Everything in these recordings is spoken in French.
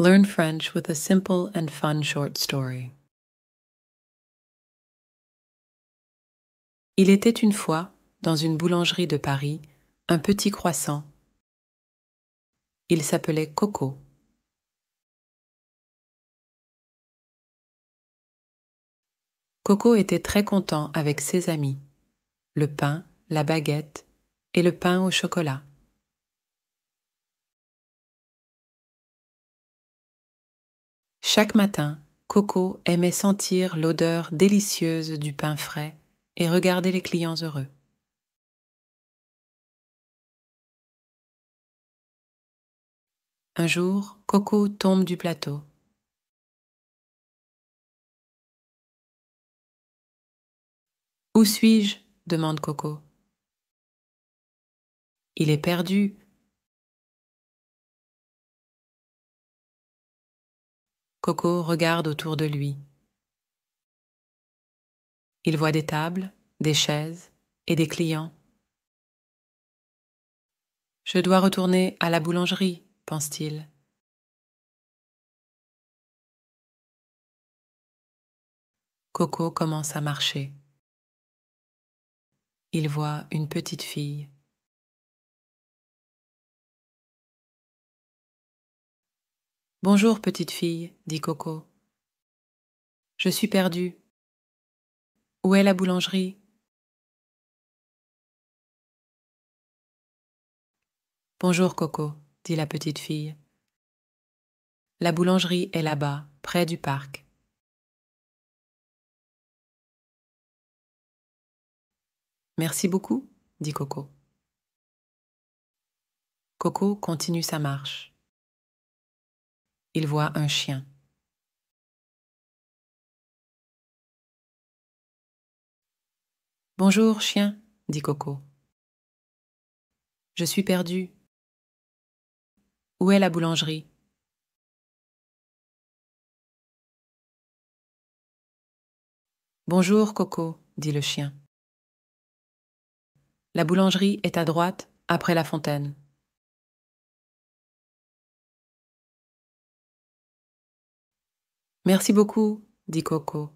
Learn French with a simple and fun short story. Il était une fois, dans une boulangerie de Paris, un petit croissant. Il s'appelait Coco. Coco était très content avec ses amis. Le pain, la baguette et le pain au chocolat. Chaque matin, Coco aimait sentir l'odeur délicieuse du pain frais et regarder les clients heureux. Un jour, Coco tombe du plateau. Où suis-je demande Coco. Il est perdu Coco regarde autour de lui. Il voit des tables, des chaises et des clients. Je dois retourner à la boulangerie, pense-t-il. Coco commence à marcher. Il voit une petite fille. Bonjour, petite fille, dit Coco. Je suis perdue. Où est la boulangerie Bonjour, Coco, dit la petite fille. La boulangerie est là-bas, près du parc. Merci beaucoup, dit Coco. Coco continue sa marche. Il voit un chien. Bonjour, chien, dit Coco. Je suis perdu. Où est la boulangerie Bonjour, Coco, dit le chien. La boulangerie est à droite, après la fontaine. Merci beaucoup, dit Coco.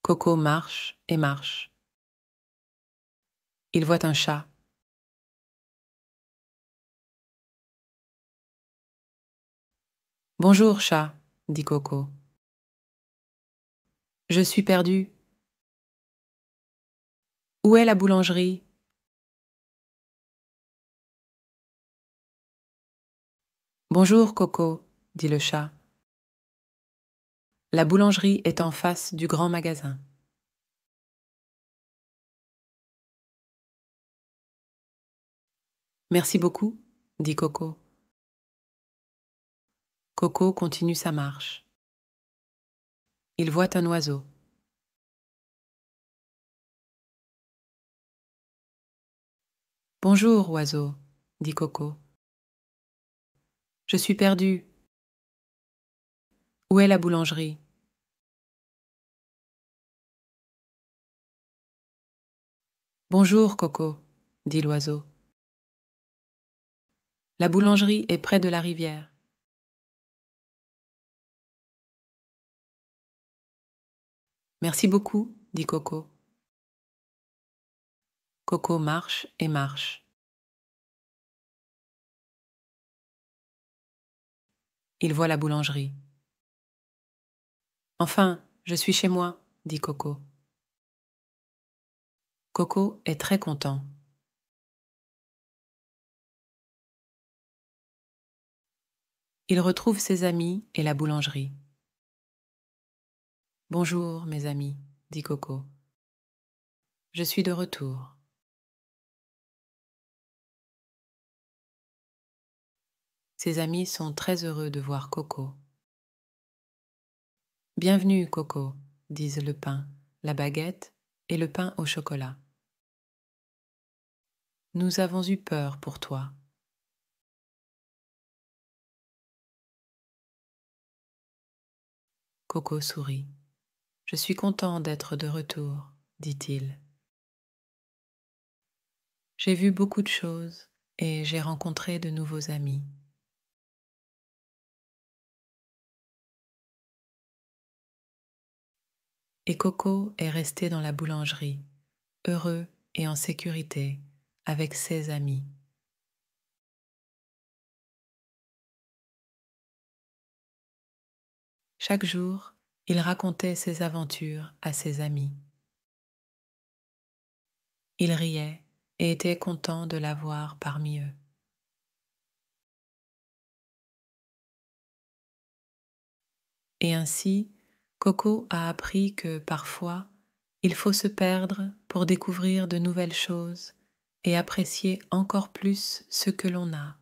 Coco marche et marche. Il voit un chat. Bonjour, chat, dit Coco. Je suis perdu. Où est la boulangerie Bonjour, Coco, dit le chat. La boulangerie est en face du grand magasin. Merci beaucoup, dit Coco. Coco continue sa marche. Il voit un oiseau. Bonjour, oiseau, dit Coco. Je suis perdu, où est la boulangerie Bonjour, Coco, dit l'oiseau. La boulangerie est près de la rivière. Merci beaucoup, dit Coco. Coco marche et marche. Il voit la boulangerie. Enfin, je suis chez moi, dit Coco. Coco est très content. Il retrouve ses amis et la boulangerie. Bonjour, mes amis, dit Coco. Je suis de retour. Ses amis sont très heureux de voir Coco. Bienvenue, Coco, disent le pain, la baguette et le pain au chocolat. Nous avons eu peur pour toi. Coco sourit. Je suis content d'être de retour, dit-il. J'ai vu beaucoup de choses et j'ai rencontré de nouveaux amis. et Coco est resté dans la boulangerie, heureux et en sécurité, avec ses amis. Chaque jour, il racontait ses aventures à ses amis. Il riait et était content de l'avoir parmi eux. Et ainsi, Coco a appris que parfois, il faut se perdre pour découvrir de nouvelles choses et apprécier encore plus ce que l'on a.